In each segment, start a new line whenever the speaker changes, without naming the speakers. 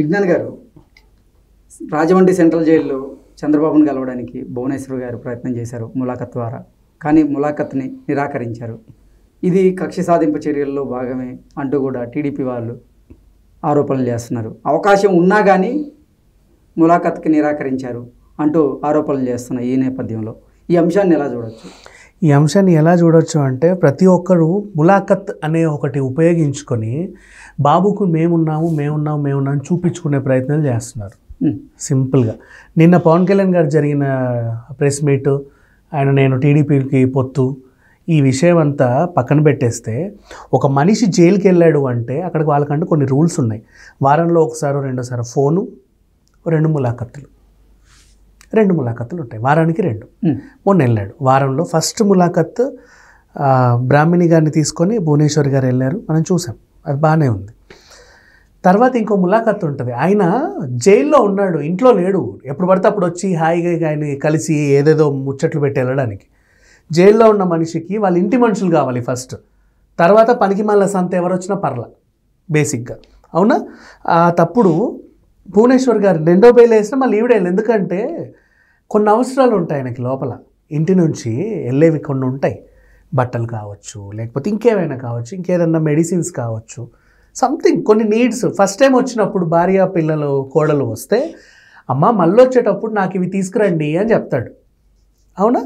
విజ్ఞాన్ గారు రాజమండ్రి సెంట్రల్ జైల్లో చంద్రబాబును కలవడానికి భువనేశ్వర్ గారు ప్రయత్నం చేశారు ములాఖత్ ద్వారా కానీ ములాఖత్ని నిరాకరించారు ఇది కక్ష సాధింపు చర్యల్లో భాగమే అంటూ కూడా టీడీపీ వాళ్ళు ఆరోపణలు చేస్తున్నారు అవకాశం ఉన్నా కానీ ములాఖత్కి నిరాకరించారు అంటూ ఆరోపణలు చేస్తున్నాయి ఈ నేపథ్యంలో ఈ అంశాన్ని ఎలా చూడవచ్చు
ఈ అంశాన్ని ఎలా చూడొచ్చు అంటే ప్రతి ఒక్కరూ ములాఖత్ అనే ఒకటి ఉపయోగించుకొని బాబుకు మేమున్నాము మేమున్నాము మేమున్నాము చూపించుకునే ప్రయత్నాలు చేస్తున్నారు సింపుల్గా నిన్న పవన్ కళ్యాణ్ గారు జరిగిన ప్రెస్ మీట్ ఆయన నేను టీడీపీకి పొత్తు ఈ విషయం అంతా పక్కన పెట్టేస్తే ఒక మనిషి జైలుకి వెళ్ళాడు అంటే అక్కడికి వాళ్ళకంటే కొన్ని రూల్స్ ఉన్నాయి వారంలో ఒకసారి రెండోసారి ఫోను రెండు ములాఖత్తులు రెండు ములాఖత్తులు ఉంటాయి వారానికి రెండు మొన్న వెళ్ళాడు వారంలో ఫస్ట్ ములాఖత్ బ్రాహ్మిణి గారిని తీసుకొని భువనేశ్వర్ గారు వెళ్ళారు మనం చూసాం అది బాగానే ఉంది తర్వాత ఇంకో ములాఖత్ ఉంటుంది ఆయన జైల్లో ఉన్నాడు ఇంట్లో లేడు ఎప్పుడు పడితే అప్పుడు వచ్చి హాయిగా ఆయన కలిసి ఏదేదో ముచ్చట్లు పెట్టి వెళ్ళడానికి జైల్లో ఉన్న మనిషికి వాళ్ళ ఇంటి మనుషులు కావాలి ఫస్ట్ తర్వాత పనికి మళ్ళీ సంత ఎవరు వచ్చినా పర్ల బేసిక్గా అవునా తప్పుడు భువనేశ్వర్ గారు రెండో బెయిల్ వేసినా మళ్ళీ ఈవిడేళ్ళు ఎందుకంటే కొన్ని అవసరాలు ఉంటాయి ఆయనకి లోపల ఇంటి నుంచి వెళ్ళేవి కొన్ని ఉంటాయి బట్టలు కావచ్చు లేకపోతే ఇంకేమైనా కావచ్చు ఇంకేదన్నా మెడిసిన్స్ కావచ్చు సంథింగ్ కొన్ని నీడ్స్ ఫస్ట్ టైం వచ్చినప్పుడు భార్య పిల్లలు కోడలు వస్తే అమ్మ మళ్ళీ వచ్చేటప్పుడు నాకు ఇవి తీసుకురండి అని చెప్తాడు అవునా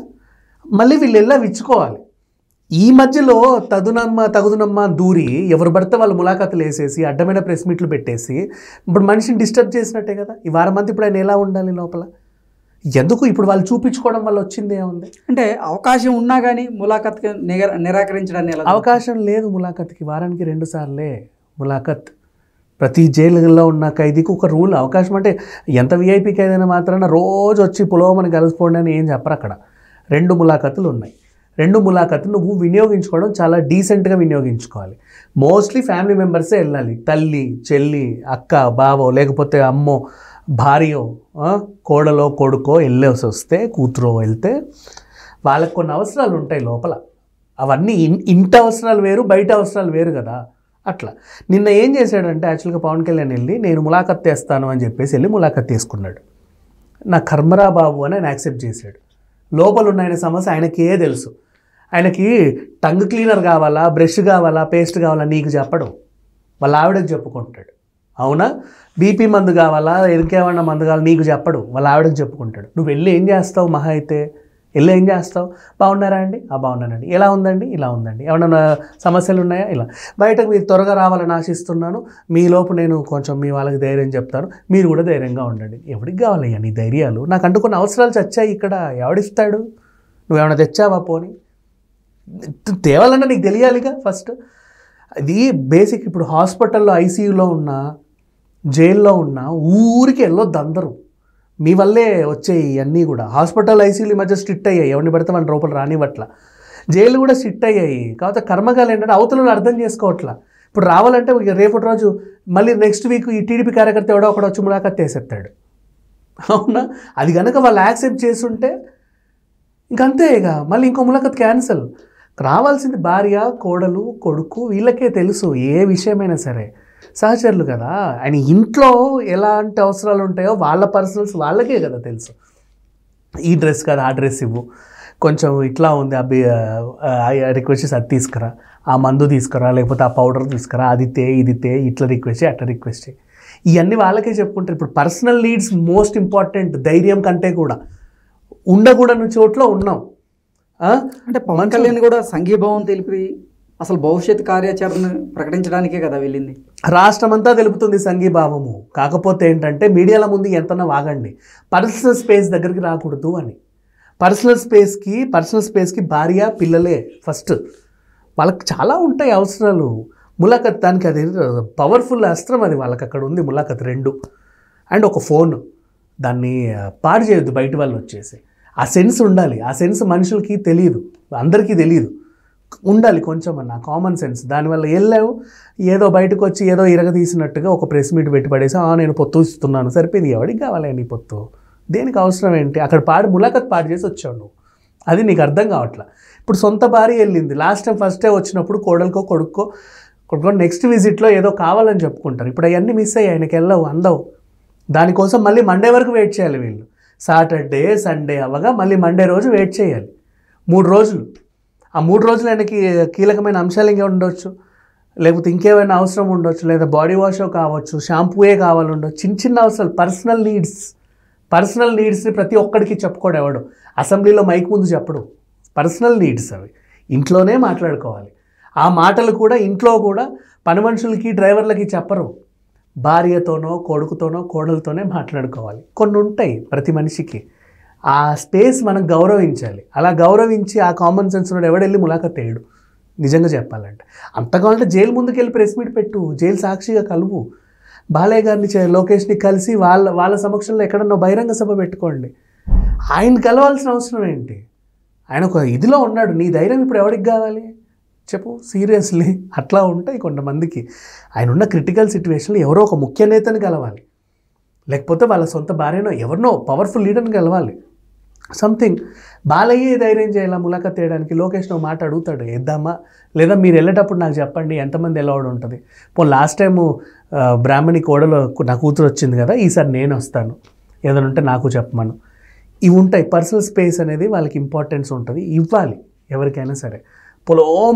మళ్ళీ వీళ్ళు ఎలా విచ్చుకోవాలి ఈ మధ్యలో తదునమ్మ తగుదునమ్మ దూరి ఎవరు పడితే వాళ్ళు ములాఖాతులు వేసేసి అడ్డమైన ప్రెస్ మీట్లు పెట్టేసి ఇప్పుడు మనిషిని డిస్టర్బ్ చేసినట్టే కదా ఈ వారం మంది ఇప్పుడు ఆయన ఎలా ఉండాలి లోపల ఎందుకు ఇప్పుడు వాళ్ళు చూపించుకోవడం వల్ల వచ్చింది ఏముంది
అంటే అవకాశం ఉన్నా కానీ ములాఖత్కి నిరాకరించడానికి అవకాశం
లేదు ములాఖత్కి వారానికి రెండు సార్లే ములాఖత్ ప్రతి జైలులో ఉన్న ఖైదీకి ఒక రూల్ అవకాశం అంటే ఎంత వీఐపీ ఏదైనా మాత్రాన రోజు వచ్చి పులోమని కలిసిపోండి అని ఏం చెప్పరు అక్కడ రెండు ములాఖతులు ఉన్నాయి రెండు ములాఖత్లు నువ్వు వినియోగించుకోవడం చాలా డీసెంట్గా వినియోగించుకోవాలి మోస్ట్లీ ఫ్యామిలీ మెంబర్సే వెళ్ళాలి తల్లి చెల్లి అక్క బావో లేకపోతే అమ్మో భార్యో కోడలో కొడుకో వెళ్ళేసి వస్తే కూతురో వెళ్తే వాళ్ళకు కొన్ని అవసరాలు ఉంటాయి లోపల అవన్నీ ఇంటి అవసరాలు వేరు బయట అవసరాలు వేరు కదా అట్లా నిన్న ఏం చేశాడంటే యాక్చువల్గా పవన్ కళ్యాణ్ వెళ్ళి నేను ములాఖత్ చేస్తాను అని చెప్పేసి వెళ్ళి ములాఖత్ తీసుకున్నాడు నా కర్మరా బాబు అని ఆయన యాక్సెప్ట్ చేశాడు లోపల ఉన్న ఆయన సమస్య ఆయనకే తెలుసు ఆయనకి టంగ్ క్లీనర్ కావాలా బ్రష్ కావాలా పేస్ట్ కావాలా నీకు చెప్పడం వాళ్ళ ఆవిడకి చెప్పుకుంటాడు అవునా బీపీ మందు కావాలా ఇంకేమన్నా మందు కావాలా నీకు చెప్పడు వాళ్ళ ఆవిడకి చెప్పుకుంటాడు నువ్వు వెళ్ళి ఏం చేస్తావు మహా అయితే వెళ్ళి ఏం చేస్తావు బాగున్నారా అండి ఆ బాగున్నానండి ఎలా ఉందండి ఇలా ఉందండి ఏమన్నా సమస్యలు ఉన్నాయా ఇలా బయటకు మీరు త్వరగా రావాలని ఆశిస్తున్నాను మీ లోపు నేను కొంచెం మీ వాళ్ళకి ధైర్యం చెప్తాను మీరు కూడా ధైర్యంగా ఉండండి ఎవడికి కావాలయ్యా నీ ధైర్యాలు నాకు అంటుకున్న అవసరాలు చచ్చాయి ఇక్కడ ఎవడిస్తాడు నువ్వేమైనా తెచ్చావా పోని తేవాలన్నా నీకు తెలియాలిగా ఫస్ట్ అది బేసిక్ ఇప్పుడు హాస్పిటల్లో ఐసీయూలో ఉన్న జైల్లో ఉన్న ఊరికి వెళ్ళొద్దు అందరూ మీ వల్లే వచ్చాయి అన్నీ కూడా హాస్పిటల్ ఐసీయూలు మధ్య స్ట్రిక్ట్ అయ్యాయి ఎవరిని పెడితే మన లోపల రానివ్వట్ల జైలు కూడా స్ట్రిక్ట్ అయ్యాయి కాకపోతే కర్మకాలు ఏంటంటే అవతలను అర్థం చేసుకోవట్లా ఇప్పుడు రావాలంటే రేపు రోజు మళ్ళీ నెక్స్ట్ వీక్ ఈ టీడీపీ కార్యకర్త ఎవడో ఒకడు వచ్చి ములాఖాత్ చేసేస్తాడు అవునా అది కనుక వాళ్ళు యాక్సెప్ట్ చేస్తుంటే ఇంకంతే ఇక మళ్ళీ ఇంకో ములాఖాత్ క్యాన్సల్ రావాల్సింది భార్య కోడలు కొడుకు వీళ్ళకే తెలుసు ఏ విషయమైనా సరే సహచరులు కదా ఆయన ఇంట్లో ఎలాంటి అవసరాలు ఉంటాయో వాళ్ళ పర్సనల్స్ వాళ్ళకే కదా తెలుసు ఈ డ్రెస్ కాదు ఆ డ్రెస్ ఇవ్వు కొంచెం ఇట్లా ఉంది అబ్బి రిక్వెస్ట్ అది తీసుకురా ఆ మందు తీసుకురా లేకపోతే ఆ పౌడర్ తీసుకురా అది తే ఇది తే ఇట్లా రిక్వెస్ట్ చేయి అట్లా రిక్వెస్ట్ చేయి ఇవన్నీ వాళ్ళకే చెప్పుకుంటారు ఇప్పుడు పర్సనల్ నీడ్స్ మోస్ట్ ఇంపార్టెంట్ ధైర్యం కంటే కూడా ఉండకూడని చోట్ల ఉన్నాం అంటే పవన్ కళ్యాణ్ కూడా సంఘీభావం తెలిపి అసలు భవిష్యత్ కార్యాచరణ ప్రకటించడానికే కదా వెళ్ళింది రాష్ట్రమంతా తెలుపుతుంది సంఘీభావము కాకపోతే ఏంటంటే మీడియాల ముందు ఎంతన్నా వాగండి పర్సనల్ స్పేస్ దగ్గరికి రాకూడదు అని పర్సనల్ స్పేస్కి పర్సనల్ స్పేస్కి భార్య పిల్లలే ఫస్ట్ వాళ్ళకి చాలా ఉంటాయి అవసరాలు ములాఖత్ దానికి అది పవర్ఫుల్ అస్త్రం అది వాళ్ళకి అక్కడ ఉంది ములాఖత్ రెండు అండ్ ఒక ఫోన్ దాన్ని పాడు చేయొద్దు బయట వాళ్ళు వచ్చేసి ఆ సెన్స్ ఉండాలి ఆ సెన్స్ మనుషులకి తెలియదు అందరికీ తెలియదు ఉండాలి కొంచెం అన్న కామన్ సెన్స్ దానివల్ల వెళ్ళావు ఏదో బయటకు వచ్చి ఏదో ఇరగదీసినట్టుగా ఒక ప్రెస్ మీట్ పెట్టి పడేసి నేను పొత్తు ఇస్తున్నాను సరిపోయింది ఎవడికి కావాలి నీ పొత్తు దేనికి అవసరం ఏంటి అక్కడ పాడి ములాఖత్ పాడు చేసి వచ్చావు నువ్వు అది నీకు అర్థం కావట్లా ఇప్పుడు సొంత భార్య వెళ్ళింది లాస్ట్ టైం ఫస్ట్ డే వచ్చినప్పుడు కోడలకో కొడుక్కో కొడుకో నెక్స్ట్ విజిట్లో ఏదో కావాలని చెప్పుకుంటారు ఇప్పుడు అవన్నీ మిస్ అయ్యి ఆయనకి వెళ్ళవు అందవు దానికోసం మళ్ళీ మండే వరకు వెయిట్ చేయాలి వీళ్ళు సాటర్డే సండే అవ్వగా మళ్ళీ మండే రోజు వెయిట్ చేయాలి మూడు రోజులు ఆ మూడు రోజులు ఆయనకి కీలకమైన అంశాలు ఇంకే ఉండొచ్చు లేకపోతే ఇంకేమైనా అవసరం ఉండొచ్చు లేదా బాడీ వాష్ కావచ్చు షాంపూయే కావాలి ఉండొచ్చు చిన్న చిన్న అవసరాలు పర్సనల్ నీడ్స్ పర్సనల్ నీడ్స్ని ప్రతి ఒక్కడికి చెప్పుకోడు ఎవడు అసెంబ్లీలో మైక్ ముందు చెప్పడు పర్సనల్ నీడ్స్ అవి ఇంట్లోనే మాట్లాడుకోవాలి ఆ మాటలు కూడా ఇంట్లో కూడా పని మనుషులకి డ్రైవర్లకి చెప్పరు భార్యతోనో కొడుకుతోనో కోడలతోనే మాట్లాడుకోవాలి కొన్ని ఉంటాయి ప్రతి మనిషికి ఆ స్పేస్ మనం గౌరవించాలి అలా గౌరవించి ఆ కామన్ సెన్స్ ఉన్నాడు ఎవడెళ్ళి ములాఖత్ తేయడు నిజంగా చెప్పాలంటే అంతకాలంటే జైలు ముందుకు వెళ్ళి ప్రెస్ మీట్ పెట్టు జైలు సాక్షిగా కలువు బాలయ్య గారిని లోకేష్ని కలిసి వాళ్ళ వాళ్ళ సమక్షంలో ఎక్కడన్నా బహిరంగ సభ పెట్టుకోండి ఆయన కలవాల్సిన అవసరం ఏంటి ఆయన ఒక ఇదిలో ఉన్నాడు నీ ధైర్యం ఇప్పుడు ఎవరికి కావాలి చెప్పు సీరియస్లీ అట్లా ఉంటాయి కొంతమందికి ఆయన ఉన్న క్రిటికల్ సిచ్యువేషన్లో ఎవరో ఒక ముఖ్య నేతను కలవాలి లేకపోతే వాళ్ళ సొంత భార్యనో ఎవరినో పవర్ఫుల్ లీడర్ని కలవాలి సంథింగ్ బాలయ్యే ధైర్యం చేయాలా ములాఖత్ తీయడానికి లోకేష్ నువ్వు మాట అడుగుతాడు వేద్దామా లేదా మీరు వెళ్ళేటప్పుడు నాకు చెప్పండి ఎంతమంది ఎలౌడ్ ఉంటుంది పో లాస్ట్ టైము బ్రాహ్మణి కోడలో నా కూతురు వచ్చింది కదా ఈసారి నేను వస్తాను ఏదైనా ఉంటే నాకు చెప్పమను ఇవి ఉంటాయి పర్సనల్ స్పేస్ అనేది వాళ్ళకి ఇంపార్టెన్స్ ఉంటుంది ఇవ్వాలి ఎవరికైనా సరే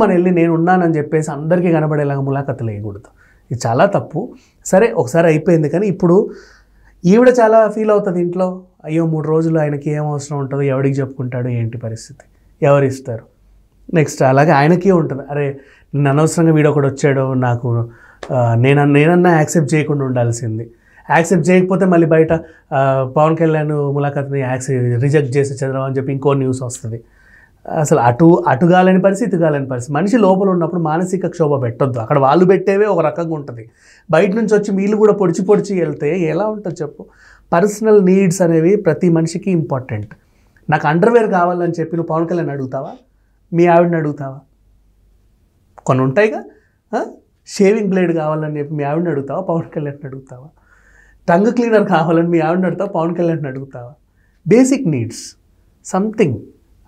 మన వెళ్ళి నేను ఉన్నానని చెప్పేసి అందరికీ కనబడేలాగా ములాఖతులు వేయకూడదు ఇది చాలా తప్పు సరే ఒకసారి అయిపోయింది కానీ ఇప్పుడు ఈవిడ చాలా ఫీల్ అవుతుంది ఇంట్లో అయ్యో మూడు రోజులు ఆయనకి ఏం అవసరం ఉంటుందో ఎవడికి చెప్పుకుంటాడు ఏంటి పరిస్థితి ఎవరు ఇస్తారు నెక్స్ట్ అలాగే ఆయనకే ఉంటుంది అరే నేను అనవసరంగా వీడు ఒకటి వచ్చాడు నాకు నేను నేనన్నా యాక్సెప్ట్ చేయకుండా ఉండాల్సింది యాక్సెప్ట్ చేయకపోతే మళ్ళీ బయట పవన్ కళ్యాణ్ ములాఖాత్ని యాక్సెప్ రిజెక్ట్ చేసి చంద్రబాబు అని చెప్పి ఇంకో న్యూస్ వస్తుంది అసలు అటు అటు కాలేని పరిస్థితి కాలేని పరిస్థితి మనిషి లోపల ఉన్నప్పుడు మానసిక క్షోభ పెట్టద్దు అక్కడ వాళ్ళు పెట్టేవే ఒక రకంగా ఉంటుంది బయట నుంచి వచ్చి వీళ్ళు కూడా పొడిచి పొడిచి వెళ్తే ఎలా ఉంటుంది చెప్పు పర్సనల్ నీడ్స్ అనేవి ప్రతి మనిషికి ఇంపార్టెంట్ నాకు అండర్వేర్ కావాలని చెప్పి నువ్వు పవన్ కళ్యాణ్ అడుగుతావా మీ ఆవిడని అడుగుతావా కొన్ని ఉంటాయిగా షేవింగ్ బ్లేడ్ కావాలని చెప్పి మీ ఆవిడని అడుగుతావా పవన్ కళ్యాణ్ని అడుగుతావా టంగ్ క్లీనర్ కావాలని మీ ఆవిడని అడుగుతావా పవన్ కళ్యాణ్ని అడుగుతావా బేసిక్ నీడ్స్ సంథింగ్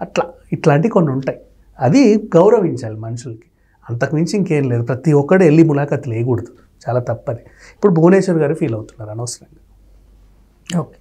అట్లా ఇట్లాంటివి కొన్ని ఉంటాయి అది గౌరవించాలి మనుషులకి అంతకుమించి ఇంకేం లేదు ప్రతి ఒక్కడు వెళ్ళి ములాఖత్ లేకూడదు చాలా తప్పది ఇప్పుడు భువనేశ్వర్ గారు ఫీల్ అవుతున్నారు అనవసరంగా Okay